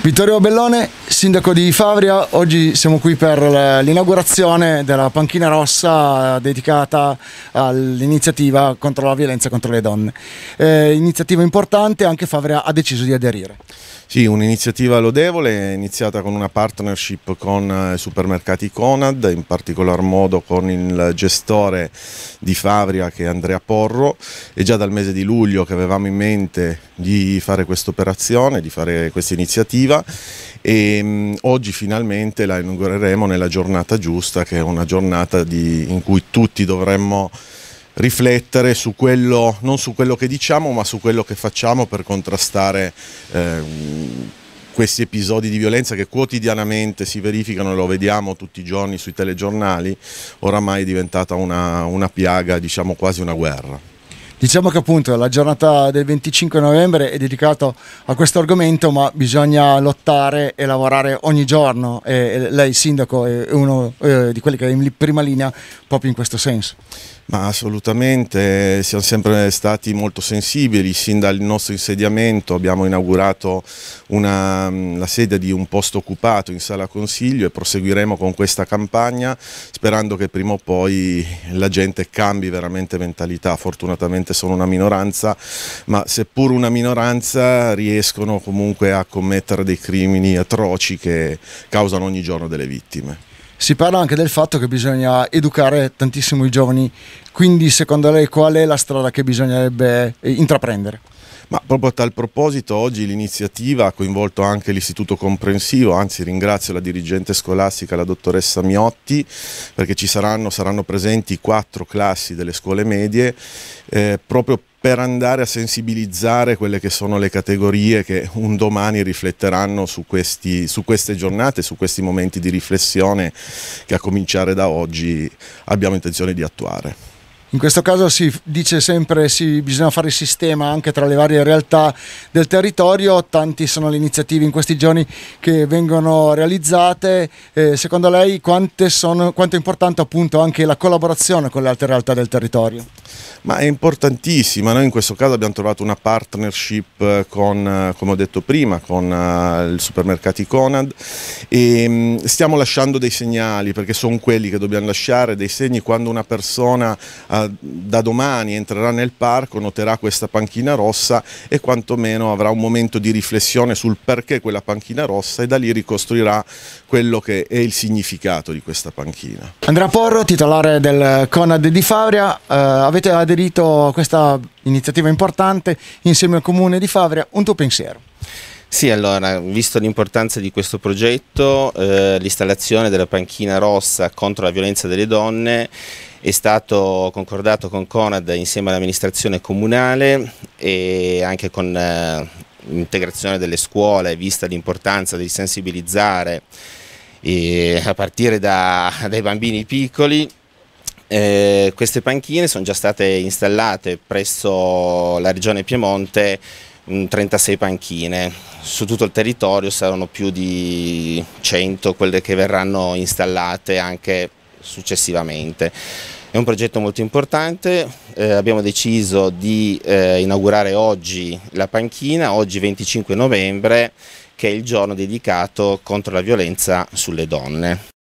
Vittorio Bellone, sindaco di Favria, oggi siamo qui per l'inaugurazione della panchina rossa dedicata all'iniziativa contro la violenza contro le donne. Eh, iniziativa importante, anche Favria ha deciso di aderire. Sì, un'iniziativa lodevole, iniziata con una partnership con i eh, supermercati Conad, in particolar modo con il gestore di Favria che è Andrea Porro, È già dal mese di luglio che avevamo in mente di fare questa operazione, di fare questa iniziativa e ehm, mh, oggi finalmente la inaugureremo nella giornata giusta che è una giornata di, in cui tutti dovremmo riflettere su quello, non su quello che diciamo ma su quello che facciamo per contrastare eh, questi episodi di violenza che quotidianamente si verificano, lo vediamo tutti i giorni sui telegiornali, oramai è diventata una, una piaga, diciamo quasi una guerra. Diciamo che appunto la giornata del 25 novembre è dedicata a questo argomento, ma bisogna lottare e lavorare ogni giorno e lei sindaco è uno eh, di quelli che è in prima linea proprio in questo senso. Ma assolutamente, siamo sempre stati molto sensibili, sin dal nostro insediamento abbiamo inaugurato una, la sede di un posto occupato in sala consiglio e proseguiremo con questa campagna sperando che prima o poi la gente cambi veramente mentalità, fortunatamente ovviamente sono una minoranza, ma seppur una minoranza riescono comunque a commettere dei crimini atroci che causano ogni giorno delle vittime. Si parla anche del fatto che bisogna educare tantissimo i giovani, quindi secondo lei qual è la strada che bisognerebbe intraprendere? Ma proprio a tal proposito oggi l'iniziativa ha coinvolto anche l'istituto comprensivo, anzi ringrazio la dirigente scolastica, la dottoressa Miotti, perché ci saranno, saranno presenti quattro classi delle scuole medie, eh, proprio per andare a sensibilizzare quelle che sono le categorie che un domani rifletteranno su, questi, su, queste giornate, su questi momenti di riflessione che a cominciare da oggi abbiamo intenzione di attuare. In questo caso si dice sempre che sì, bisogna fare il sistema anche tra le varie realtà del territorio, tanti sono le iniziative in questi giorni che vengono realizzate, eh, secondo lei quante sono, quanto è importante appunto anche la collaborazione con le altre realtà del territorio? Ma è importantissima, noi in questo caso abbiamo trovato una partnership con, eh, come ho detto prima, con eh, il supermercati Conad e mm, stiamo lasciando dei segnali perché sono quelli che dobbiamo lasciare, dei segni quando una persona eh, da domani entrerà nel parco, noterà questa panchina rossa e quantomeno avrà un momento di riflessione sul perché quella panchina rossa e da lì ricostruirà quello che è il significato di questa panchina. Andrea Porro, titolare del Conad di Fabria, eh, avete aderito a questa iniziativa importante insieme al Comune di Favria. Un tuo pensiero? Sì, allora, visto l'importanza di questo progetto, eh, l'installazione della panchina rossa contro la violenza delle donne è stato concordato con Conad insieme all'amministrazione comunale e anche con eh, l'integrazione delle scuole, vista l'importanza di sensibilizzare eh, a partire da, dai bambini piccoli eh, queste panchine sono già state installate presso la regione Piemonte 36 mm, panchine, su tutto il territorio saranno più di 100 quelle che verranno installate anche successivamente. È un progetto molto importante, eh, abbiamo deciso di eh, inaugurare oggi la panchina, oggi 25 novembre, che è il giorno dedicato contro la violenza sulle donne.